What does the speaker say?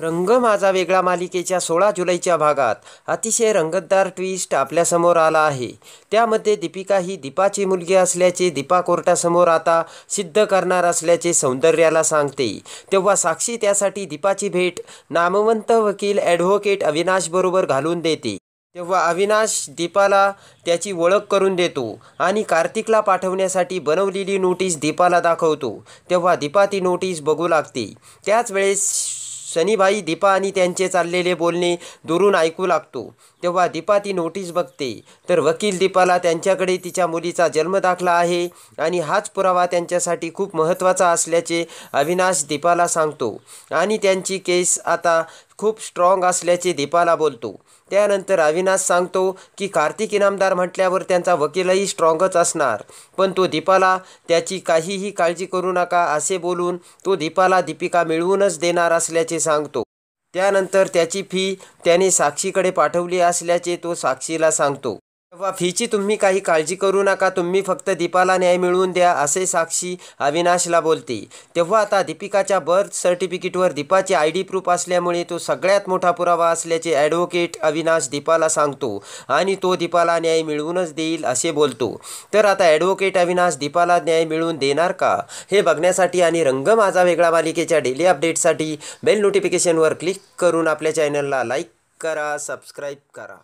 रंग माझा वेगळा मालिकेच्या सोळा जुलैच्या भागात अतिशय रंगतदार ट्विस्ट आपल्यासमोर आला आहे त्यामध्ये दीपिका ही दीपाची मुलगी असल्याचे दीपा कोर्टासमोर आता सिद्ध करणार असल्याचे सौंदर्याला सांगते तेव्हा साक्षी त्यासाठी दीपाची भेट नामवंत वकील ॲडव्होकेट अविनाशबरोबर घालून देते तेव्हा अविनाश दीपाला त्याची ओळख करून देतो आणि कार्तिकला पाठवण्यासाठी बनवलेली नोटीस दीपाला दाखवतो तेव्हा दीपा ती नोटीस बघू लागते त्याच वेळेस शनिबाई दीपा आणि त्यांचे चाललेले बोलणे दुरून ऐकू लागतो तेव्हा दीपा ती नोटीस बघते तर वकील दीपाला त्यांच्याकडे तिच्या मुलीचा जन्म दाखला आहे आणि हाच पुरावा त्यांच्यासाठी खूप महत्त्वाचा असल्याचे अविनाश दीपाला सांगतो आणि त्यांची केस आता खूप स्ट्रॉंग असल्याचे दीपाला बोलतो त्यानंतर अविनाश सांगतो की कार्तिक इनामदार म्हटल्यावर त्यांचा वकीलही स्ट्रॉंगच असणार पण तो दीपाला त्याची काहीही काळजी करू नका असे बोलून तो दीपाला दीपिका मिळवूनच देणार असल्याचे सांगतो त्यानंतर त्याची फी त्याने साक्षीकडे पाठवली असल्याचे तो साक्षीला सांगतो वा फीची तुम्ही काही काळजी करू नका तुम्ही फक्त दीपाला न्याय मिळवून द्या असे साक्षी अविनाशला बोलते तेव्हा आता दीपिकाच्या बर्थ सर्टिफिकेटवर दीपाचे आय डी प्रूफ असल्यामुळे तो सगळ्यात मोठा पुरावा असल्याचे ॲडव्होकेट अविनाश दीपाला सांगतो आणि तो दीपाला न्याय मिळवूनच देईल असे बोलतो तर आता ॲडव्होकेट अविनाश दीपाला न्याय मिळवून देणार का हे बघण्यासाठी आणि रंग माझा वेगळा मालिकेच्या डेली अपडेटसाठी बेल नोटिफिकेशनवर क्लिक करून आपल्या चॅनलला लाईक करा सबस्क्राईब करा